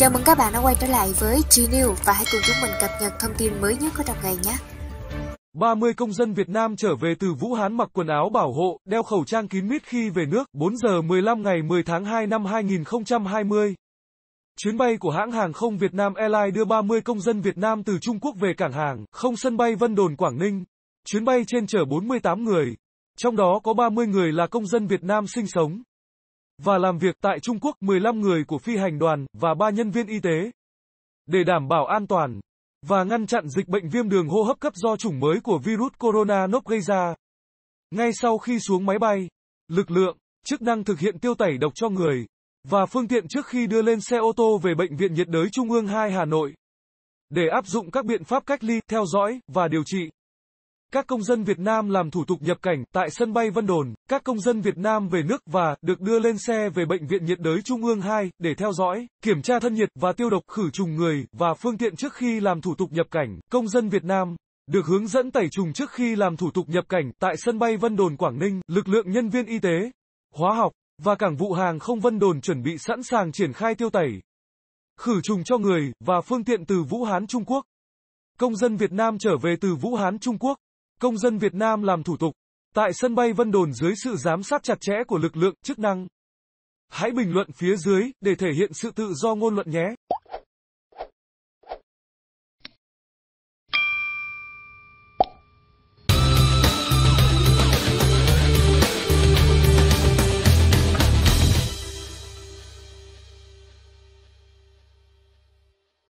Chào mừng các bạn đã quay trở lại với G-News và hãy cùng chúng mình cập nhật thông tin mới nhất của trong ngày nhé. 30 công dân Việt Nam trở về từ Vũ Hán mặc quần áo bảo hộ, đeo khẩu trang kín mít khi về nước, 4 giờ 15 ngày 10 tháng 2 năm 2020. Chuyến bay của hãng hàng không Việt Nam Airlines đưa 30 công dân Việt Nam từ Trung Quốc về cảng hàng không sân bay Vân Đồn Quảng Ninh. Chuyến bay trên chở 48 người, trong đó có 30 người là công dân Việt Nam sinh sống và làm việc tại Trung Quốc 15 người của phi hành đoàn và 3 nhân viên y tế. Để đảm bảo an toàn và ngăn chặn dịch bệnh viêm đường hô hấp cấp do chủng mới của virus corona nốt gây ra. Ngay sau khi xuống máy bay, lực lượng, chức năng thực hiện tiêu tẩy độc cho người và phương tiện trước khi đưa lên xe ô tô về Bệnh viện nhiệt đới Trung ương 2 Hà Nội. Để áp dụng các biện pháp cách ly, theo dõi và điều trị. Các công dân Việt Nam làm thủ tục nhập cảnh tại sân bay Vân Đồn, các công dân Việt Nam về nước và được đưa lên xe về bệnh viện nhiệt đới Trung ương 2 để theo dõi, kiểm tra thân nhiệt và tiêu độc khử trùng người và phương tiện trước khi làm thủ tục nhập cảnh. Công dân Việt Nam được hướng dẫn tẩy trùng trước khi làm thủ tục nhập cảnh tại sân bay Vân Đồn Quảng Ninh, lực lượng nhân viên y tế, hóa học và cảng vụ hàng không Vân Đồn chuẩn bị sẵn sàng triển khai tiêu tẩy, khử trùng cho người và phương tiện từ Vũ Hán Trung Quốc. Công dân Việt Nam trở về từ Vũ Hán Trung Quốc công dân Việt Nam làm thủ tục tại sân bay Vân Đồn dưới sự giám sát chặt chẽ của lực lượng chức năng. Hãy bình luận phía dưới để thể hiện sự tự do ngôn luận nhé.